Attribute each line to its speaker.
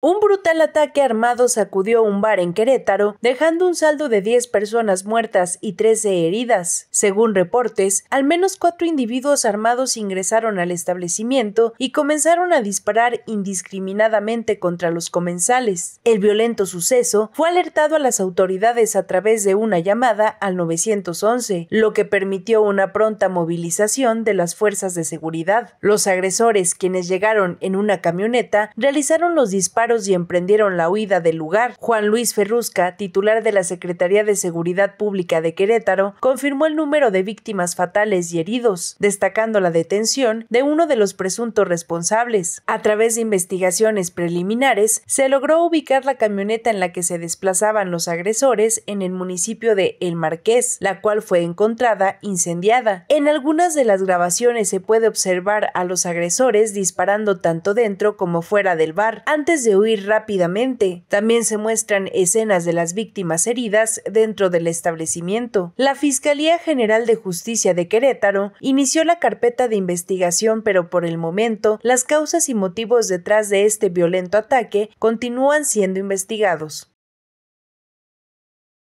Speaker 1: Un brutal ataque armado sacudió un bar en Querétaro, dejando un saldo de 10 personas muertas y 13 heridas. Según reportes, al menos cuatro individuos armados ingresaron al establecimiento y comenzaron a disparar indiscriminadamente contra los comensales. El violento suceso fue alertado a las autoridades a través de una llamada al 911, lo que permitió una pronta movilización de las fuerzas de seguridad. Los agresores, quienes llegaron en una camioneta, realizaron los disparos y emprendieron la huida del lugar. Juan Luis Ferrusca, titular de la Secretaría de Seguridad Pública de Querétaro, confirmó el número de víctimas fatales y heridos, destacando la detención de uno de los presuntos responsables. A través de investigaciones preliminares, se logró ubicar la camioneta en la que se desplazaban los agresores en el municipio de El Marqués, la cual fue encontrada incendiada. En algunas de las grabaciones se puede observar a los agresores disparando tanto dentro como fuera del bar antes de rápidamente. También se muestran escenas de las víctimas heridas dentro del establecimiento. La Fiscalía General de Justicia de Querétaro inició la carpeta de investigación, pero por el momento las causas y motivos detrás de este violento ataque continúan siendo investigados.